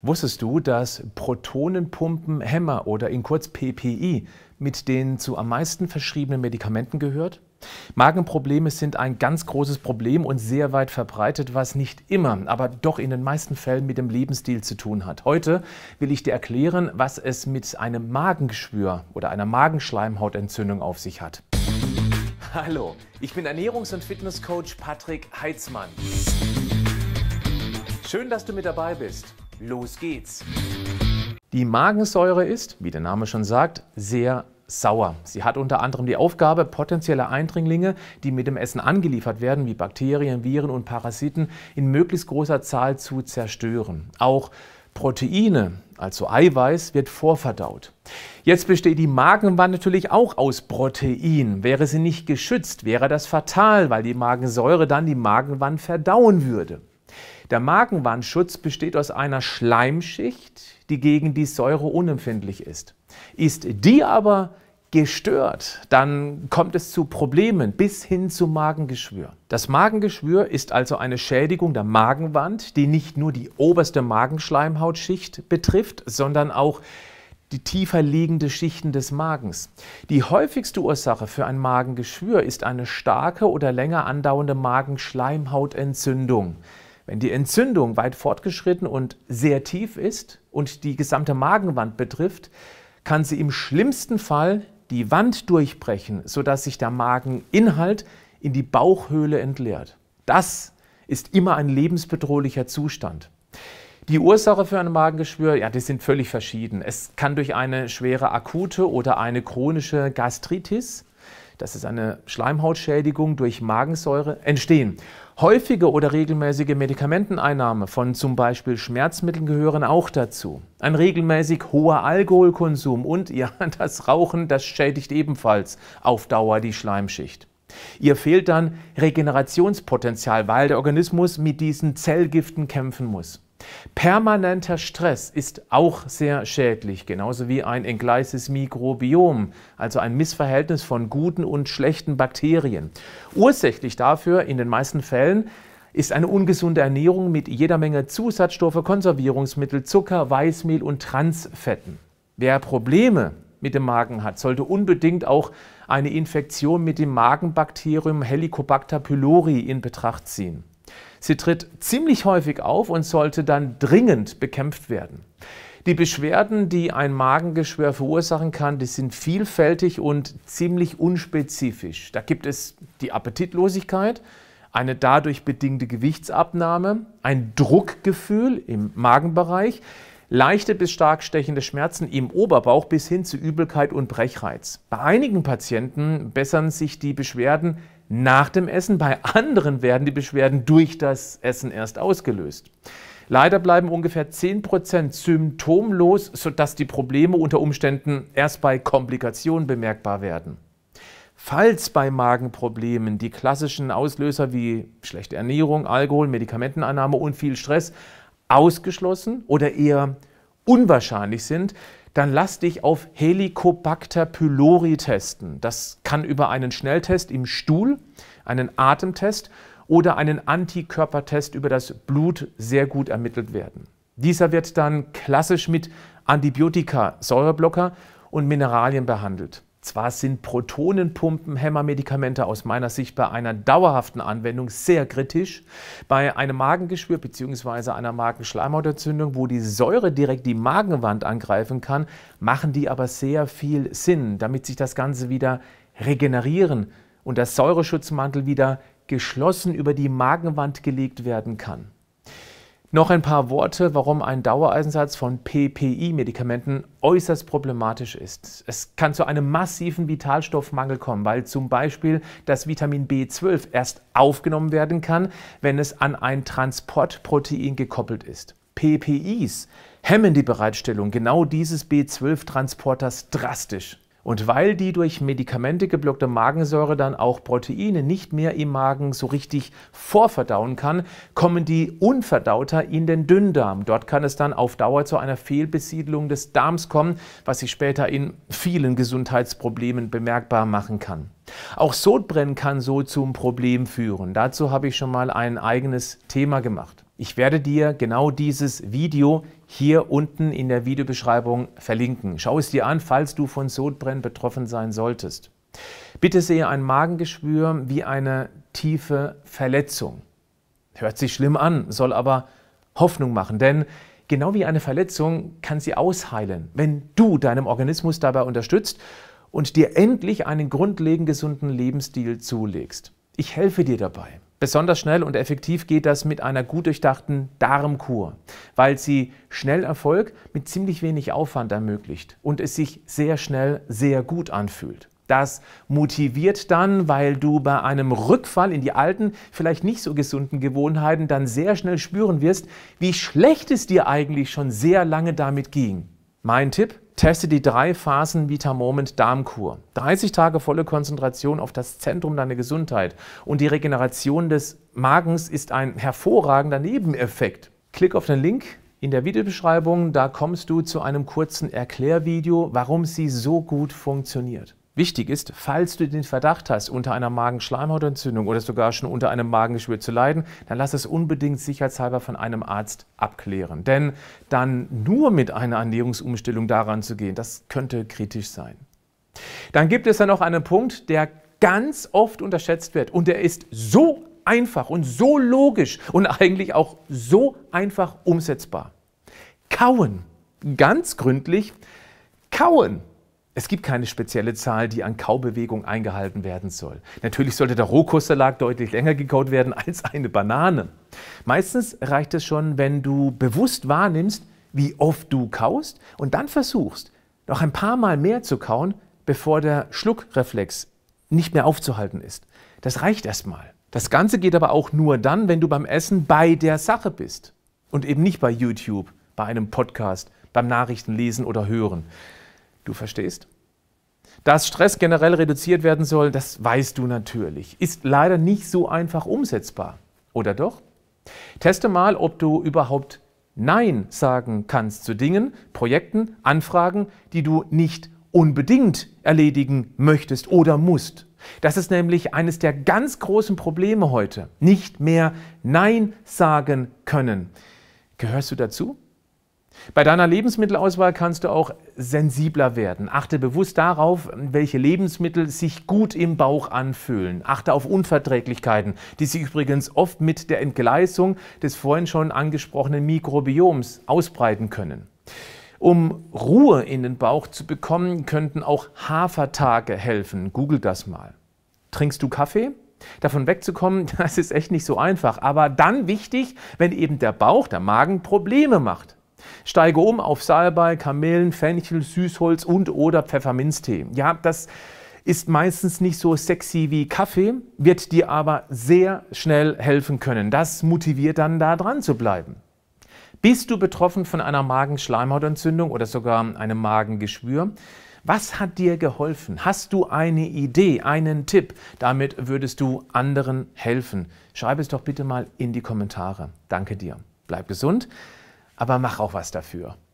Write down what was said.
Wusstest du, dass Protonenpumpen Hämmer oder in kurz PPI mit den zu am meisten verschriebenen Medikamenten gehört? Magenprobleme sind ein ganz großes Problem und sehr weit verbreitet, was nicht immer, aber doch in den meisten Fällen mit dem Lebensstil zu tun hat. Heute will ich dir erklären, was es mit einem Magengeschwür oder einer Magenschleimhautentzündung auf sich hat. Hallo, ich bin Ernährungs- und Fitnesscoach Patrick Heitzmann. Schön, dass du mit dabei bist. Los geht's! Die Magensäure ist, wie der Name schon sagt, sehr sauer. Sie hat unter anderem die Aufgabe, potenzielle Eindringlinge, die mit dem Essen angeliefert werden, wie Bakterien, Viren und Parasiten, in möglichst großer Zahl zu zerstören. Auch Proteine, also Eiweiß, wird vorverdaut. Jetzt besteht die Magenwand natürlich auch aus Protein. Wäre sie nicht geschützt, wäre das fatal, weil die Magensäure dann die Magenwand verdauen würde. Der Magenwandschutz besteht aus einer Schleimschicht, die gegen die Säure unempfindlich ist. Ist die aber gestört, dann kommt es zu Problemen bis hin zu Magengeschwür. Das Magengeschwür ist also eine Schädigung der Magenwand, die nicht nur die oberste Magenschleimhautschicht betrifft, sondern auch die tiefer liegende Schichten des Magens. Die häufigste Ursache für ein Magengeschwür ist eine starke oder länger andauernde Magenschleimhautentzündung. Wenn die Entzündung weit fortgeschritten und sehr tief ist und die gesamte Magenwand betrifft, kann sie im schlimmsten Fall die Wand durchbrechen, sodass sich der Mageninhalt in die Bauchhöhle entleert. Das ist immer ein lebensbedrohlicher Zustand. Die Ursache für ein Magengeschwür, ja, die sind völlig verschieden. Es kann durch eine schwere akute oder eine chronische Gastritis das ist eine Schleimhautschädigung durch Magensäure entstehen. Häufige oder regelmäßige Medikamenteneinnahme von zum Beispiel Schmerzmitteln gehören auch dazu. Ein regelmäßig hoher Alkoholkonsum und ja, das Rauchen, das schädigt ebenfalls auf Dauer die Schleimschicht. Ihr fehlt dann Regenerationspotenzial, weil der Organismus mit diesen Zellgiften kämpfen muss. Permanenter Stress ist auch sehr schädlich, genauso wie ein entgleistes Mikrobiom, also ein Missverhältnis von guten und schlechten Bakterien. Ursächlich dafür in den meisten Fällen ist eine ungesunde Ernährung mit jeder Menge Zusatzstoffe, Konservierungsmittel, Zucker, Weißmehl und Transfetten. Wer Probleme mit dem Magen hat, sollte unbedingt auch eine Infektion mit dem Magenbakterium Helicobacter pylori in Betracht ziehen. Sie tritt ziemlich häufig auf und sollte dann dringend bekämpft werden. Die Beschwerden, die ein Magengeschwür verursachen kann, die sind vielfältig und ziemlich unspezifisch. Da gibt es die Appetitlosigkeit, eine dadurch bedingte Gewichtsabnahme, ein Druckgefühl im Magenbereich, leichte bis stark stechende Schmerzen im Oberbauch bis hin zu Übelkeit und Brechreiz. Bei einigen Patienten bessern sich die Beschwerden nach dem Essen. Bei anderen werden die Beschwerden durch das Essen erst ausgelöst. Leider bleiben ungefähr 10% symptomlos, sodass die Probleme unter Umständen erst bei Komplikationen bemerkbar werden. Falls bei Magenproblemen die klassischen Auslöser wie schlechte Ernährung, Alkohol, Medikamenteneinnahme und viel Stress ausgeschlossen oder eher unwahrscheinlich sind, dann lass dich auf Helicobacter pylori testen. Das kann über einen Schnelltest im Stuhl, einen Atemtest oder einen Antikörpertest über das Blut sehr gut ermittelt werden. Dieser wird dann klassisch mit Antibiotika, Säureblocker und Mineralien behandelt. Zwar sind Protonenpumpenhämmermedikamente aus meiner Sicht bei einer dauerhaften Anwendung sehr kritisch. Bei einem Magengeschwür bzw. einer Magenschleimhautentzündung, wo die Säure direkt die Magenwand angreifen kann, machen die aber sehr viel Sinn, damit sich das Ganze wieder regenerieren und der Säureschutzmantel wieder geschlossen über die Magenwand gelegt werden kann. Noch ein paar Worte, warum ein Dauereinsatz von PPI-Medikamenten äußerst problematisch ist. Es kann zu einem massiven Vitalstoffmangel kommen, weil zum Beispiel das Vitamin B12 erst aufgenommen werden kann, wenn es an ein Transportprotein gekoppelt ist. PPIs hemmen die Bereitstellung genau dieses B12-Transporters drastisch. Und weil die durch Medikamente geblockte Magensäure dann auch Proteine nicht mehr im Magen so richtig vorverdauen kann, kommen die unverdauter in den Dünndarm. Dort kann es dann auf Dauer zu einer Fehlbesiedlung des Darms kommen, was sich später in vielen Gesundheitsproblemen bemerkbar machen kann. Auch Sodbrennen kann so zum Problem führen. Dazu habe ich schon mal ein eigenes Thema gemacht. Ich werde dir genau dieses Video hier unten in der Videobeschreibung verlinken. Schau es dir an, falls du von Sodbrennen betroffen sein solltest. Bitte sehe ein Magengeschwür wie eine tiefe Verletzung. Hört sich schlimm an, soll aber Hoffnung machen, denn genau wie eine Verletzung kann sie ausheilen, wenn du deinem Organismus dabei unterstützt und dir endlich einen grundlegend gesunden Lebensstil zulegst. Ich helfe dir dabei. Besonders schnell und effektiv geht das mit einer gut durchdachten Darmkur, weil sie schnell Erfolg mit ziemlich wenig Aufwand ermöglicht und es sich sehr schnell sehr gut anfühlt. Das motiviert dann, weil du bei einem Rückfall in die alten, vielleicht nicht so gesunden Gewohnheiten dann sehr schnell spüren wirst, wie schlecht es dir eigentlich schon sehr lange damit ging. Mein Tipp, Teste die drei Phasen Vitamoment Darmkur. 30 Tage volle Konzentration auf das Zentrum deiner Gesundheit und die Regeneration des Magens ist ein hervorragender Nebeneffekt. Klick auf den Link in der Videobeschreibung, da kommst du zu einem kurzen Erklärvideo, warum sie so gut funktioniert. Wichtig ist, falls du den Verdacht hast, unter einer Magenschleimhautentzündung oder sogar schon unter einem Magengeschwür zu leiden, dann lass es unbedingt sicherheitshalber von einem Arzt abklären. Denn dann nur mit einer Ernährungsumstellung daran zu gehen, das könnte kritisch sein. Dann gibt es dann noch einen Punkt, der ganz oft unterschätzt wird und der ist so einfach und so logisch und eigentlich auch so einfach umsetzbar. Kauen. Ganz gründlich kauen. Es gibt keine spezielle Zahl, die an Kaubewegung eingehalten werden soll. Natürlich sollte der Rohkostsalat deutlich länger gekaut werden als eine Banane. Meistens reicht es schon, wenn du bewusst wahrnimmst, wie oft du kaust und dann versuchst, noch ein paar Mal mehr zu kauen, bevor der Schluckreflex nicht mehr aufzuhalten ist. Das reicht erstmal. Das Ganze geht aber auch nur dann, wenn du beim Essen bei der Sache bist und eben nicht bei YouTube, bei einem Podcast, beim Nachrichtenlesen oder Hören. Du verstehst? Dass Stress generell reduziert werden soll, das weißt du natürlich. Ist leider nicht so einfach umsetzbar. Oder doch? Teste mal, ob du überhaupt Nein sagen kannst zu Dingen, Projekten, Anfragen, die du nicht unbedingt erledigen möchtest oder musst. Das ist nämlich eines der ganz großen Probleme heute. Nicht mehr Nein sagen können. Gehörst du dazu? Bei deiner Lebensmittelauswahl kannst du auch sensibler werden. Achte bewusst darauf, welche Lebensmittel sich gut im Bauch anfühlen. Achte auf Unverträglichkeiten, die sich übrigens oft mit der Entgleisung des vorhin schon angesprochenen Mikrobioms ausbreiten können. Um Ruhe in den Bauch zu bekommen, könnten auch Hafertage helfen. Google das mal. Trinkst du Kaffee? Davon wegzukommen, das ist echt nicht so einfach. Aber dann wichtig, wenn eben der Bauch, der Magen Probleme macht. Steige um auf Salbei, Kamelen, Fenchel, Süßholz und oder Pfefferminztee. Ja, das ist meistens nicht so sexy wie Kaffee, wird dir aber sehr schnell helfen können. Das motiviert dann da dran zu bleiben. Bist du betroffen von einer Magenschleimhautentzündung oder sogar einem Magengeschwür? Was hat dir geholfen? Hast du eine Idee, einen Tipp? Damit würdest du anderen helfen. Schreib es doch bitte mal in die Kommentare. Danke dir. Bleib gesund aber mach auch was dafür.